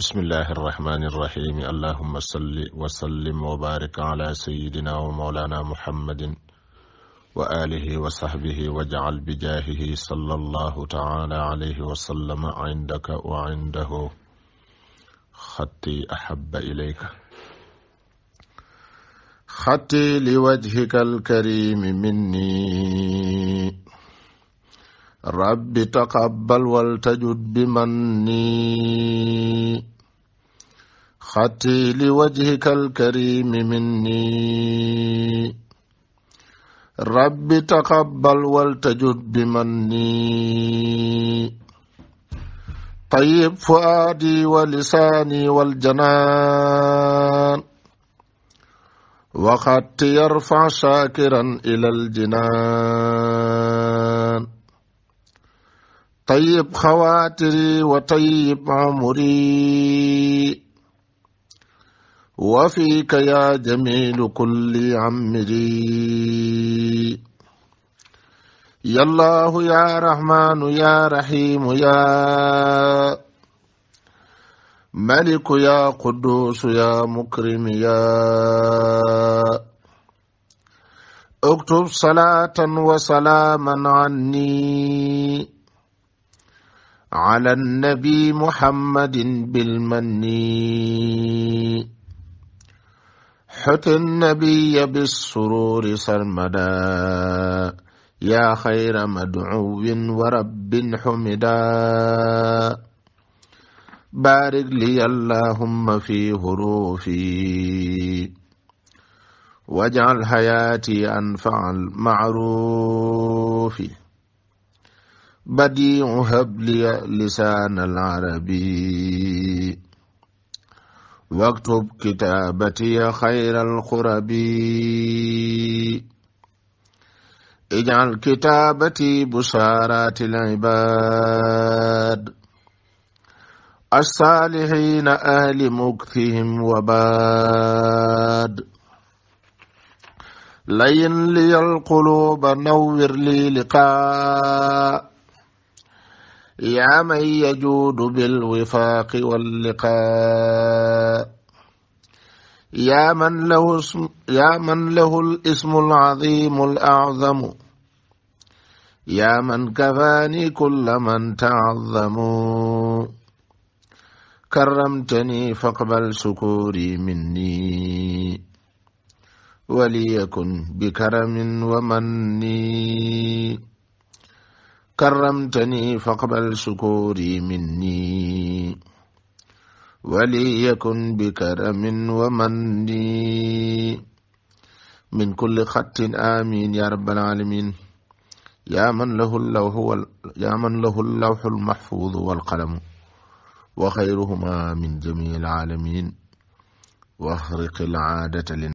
بسم الله الرحمن الرحيم اللهم صل وسلم وبارك على سيدنا ومولانا محمد وآله وصحبه واجعل بجاهه صلى الله تعالى عليه وسلم عندك وعنده خطي أحب إليك خطي لوجهك الكريم مني رب تقبل ولتجد بمني خطي لوجهك الكريم مني رب تقبل ولتجد بمني طيب فؤادي ولساني والجنان وخطي يرفع شاكرا إلى الجنان طيب خواطري وطيب عمري وفيك يا جميل كل عمري يا الله يا رحمن يا رحيم يا ملك يا قدوس يا مكرم يا اكتب صلاة وسلاما عني على النبي محمد بالمن حت النبي بالسرور سرمدا يا خير مدعو ورب حمدا بارك لي اللهم في هروفي واجعل حياتي أنفع المعروف بديع هب لي لسان العربي واكتب كتابتي خير الخربي اجعل كتابتي بشارات العباد الصالحين أهل مكثهم وباد لين لي القلوب نور لي لقاء يا من يجود بالوفاق واللقاء يا من له اسم يا من له الاسم العظيم الأعظم يا من كفاني كل من تعظم كرمتني فاقبل شكوري مني وليكن بكرم ومني كرمتني فاقبل شكوري مني وليكن بكرم ومني من كل خط آمين يا رب العالمين يا من له اللوح وال... يا من له اللوح المحفوظ والقلم وخيرهما من جميع العالمين واخرق العادة لنا